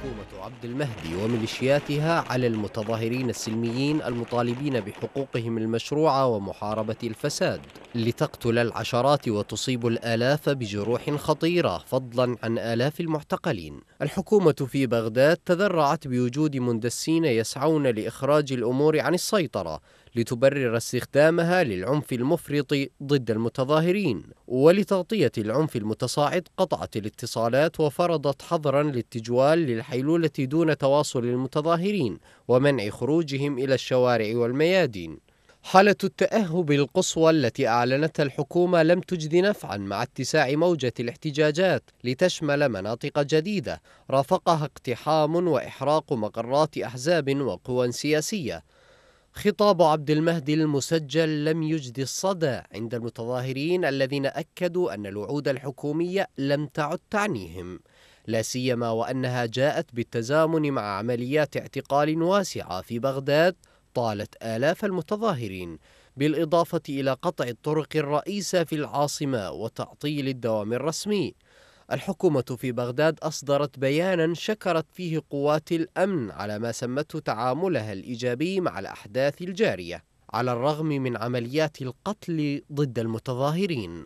حكومة عبد المهدي وميليشياتها على المتظاهرين السلميين المطالبين بحقوقهم المشروعة ومحاربة الفساد لتقتل العشرات وتصيب الآلاف بجروح خطيرة فضلا عن آلاف المعتقلين الحكومة في بغداد تذرعت بوجود مندسين يسعون لإخراج الأمور عن السيطرة لتبرر استخدامها للعنف المفرط ضد المتظاهرين ولتغطية العنف المتصاعد قطعت الاتصالات وفرضت حظرا للتجوال للحيلولة دون تواصل المتظاهرين ومنع خروجهم إلى الشوارع والميادين حالة التأهب القصوى التي أعلنتها الحكومة لم تجد نفعا مع اتساع موجة الاحتجاجات لتشمل مناطق جديدة رافقها اقتحام وإحراق مقرات أحزاب وقوى سياسية خطاب عبد المهدي المسجل لم يجد الصدى عند المتظاهرين الذين أكدوا أن الوعود الحكومية لم تعد تعنيهم لا سيما وأنها جاءت بالتزامن مع عمليات اعتقال واسعة في بغداد طالت آلاف المتظاهرين بالإضافة إلى قطع الطرق الرئيسة في العاصمة وتعطيل الدوام الرسمي الحكومة في بغداد أصدرت بيانا شكرت فيه قوات الأمن على ما سمته تعاملها الإيجابي مع الأحداث الجارية على الرغم من عمليات القتل ضد المتظاهرين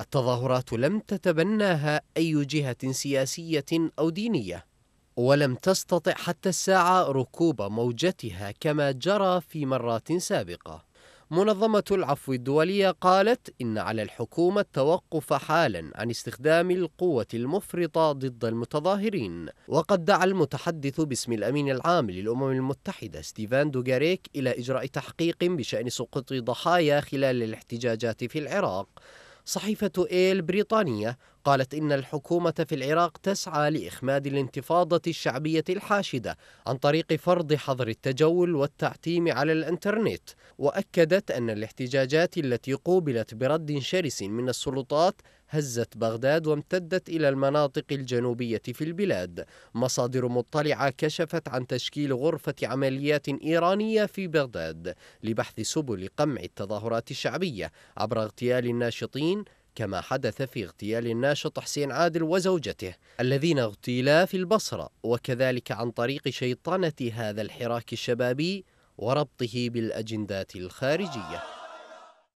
التظاهرات لم تتبناها أي جهة سياسية أو دينية ولم تستطع حتى الساعة ركوب موجتها كما جرى في مرات سابقة. منظمة العفو الدولية قالت إن على الحكومة التوقف حالا عن استخدام القوة المفرطة ضد المتظاهرين وقد دعا المتحدث باسم الأمين العام للأمم المتحدة ستيفان دوغاريك إلى إجراء تحقيق بشأن سقوط ضحايا خلال الاحتجاجات في العراق صحيفة إيل بريطانية قالت إن الحكومة في العراق تسعى لإخماد الانتفاضة الشعبية الحاشدة عن طريق فرض حظر التجول والتعتيم على الانترنت وأكدت أن الاحتجاجات التي قوبلت برد شرس من السلطات هزت بغداد وامتدت إلى المناطق الجنوبية في البلاد مصادر مطلعة كشفت عن تشكيل غرفة عمليات إيرانية في بغداد لبحث سبل قمع التظاهرات الشعبية عبر اغتيال الناشطين كما حدث في اغتيال الناشط حسين عادل وزوجته الذين اغتيلا في البصرة وكذلك عن طريق شيطنة هذا الحراك الشبابي وربطه بالأجندات الخارجية